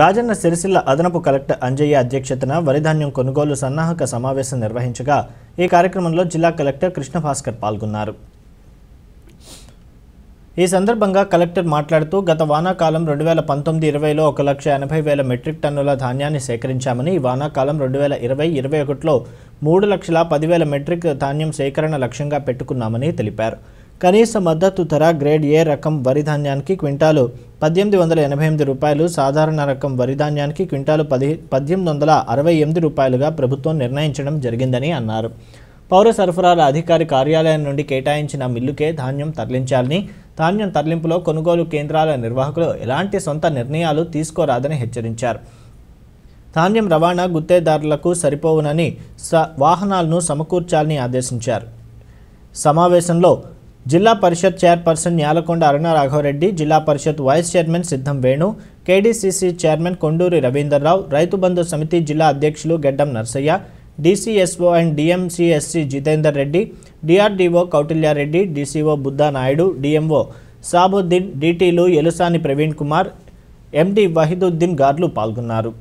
రాజన్న సిరిసిల్ల అదనపు కలెక్టర్ అంజయ్య అధ్యక్షతన వరిధాన్యం కొనుగోలు సన్నాహక సమావేశం నిర్వహించగా ఈ కార్యక్రమంలో జిల్లా కలెక్టర్ కృష్ణభాస్కర్ పాల్గొన్నారు ఈ సందర్భంగా కలెక్టర్ మాట్లాడుతూ గత వానాకాలం రెండు వేల పంతొమ్మిది ఇరవైలో ఒక లక్ష ఎనభై వేల మెట్రిక్ టన్నుల ధాన్యాన్ని సేకరించామని ఈ వానాకాలం రెండు వేల ఇరవై ఇరవై ఒకటిలో మూడు లక్షల పదివేల మెట్రిక్ ధాన్యం సేకరణ లక్ష్యంగా పెట్టుకున్నామని తెలిపారు కనీస మద్దతు ధర గ్రేడ్ ఏ రకం వరి ధాన్యానికి క్వింటాలు పద్దెనిమిది వందల ఎనభై ఎనిమిది రూపాయలు సాధారణ రకం వరి ధాన్యానికి క్వింటాలు పది పద్దెనిమిది వందల అరవై ఎనిమిది రూపాయలుగా ప్రభుత్వం నిర్ణయించడం జరిగిందని అన్నారు పౌర సరఫరాల అధికారి కార్యాలయం నుండి కేటాయించిన మిల్లుకే ధాన్యం తరలించాలని ధాన్యం తరలింపులో కొనుగోలు కేంద్రాల నిర్వాహకులు ఎలాంటి సొంత నిర్ణయాలు తీసుకోరాదని హెచ్చరించారు ధాన్యం రవాణా గుత్తేదారులకు సరిపోవునని వాహనాలను సమకూర్చాలని ఆదేశించారు సమావేశంలో జిల్లా పరిషత్ చైర్పర్సన్ న్యాలకొండ అరుణరాఘవరెడ్డి జిల్లా పరిషత్ vice chairman Siddham Venu KDCC chairman Konduri Ravinder Rao Rythu Bandhu Samithi జిల్లా అధ్యక్షులు Geddam Narsaiah DCSO and DMCSC Jitender Reddy DRDO Kautilya Reddy DCO Budda Naidu DMO Sabuddin డీటీలు ఎలుసాని ప్రవీణ్ కుమార్ ఎండి వహీదుద్దీన్ గార్లు పాల్గొన్నారు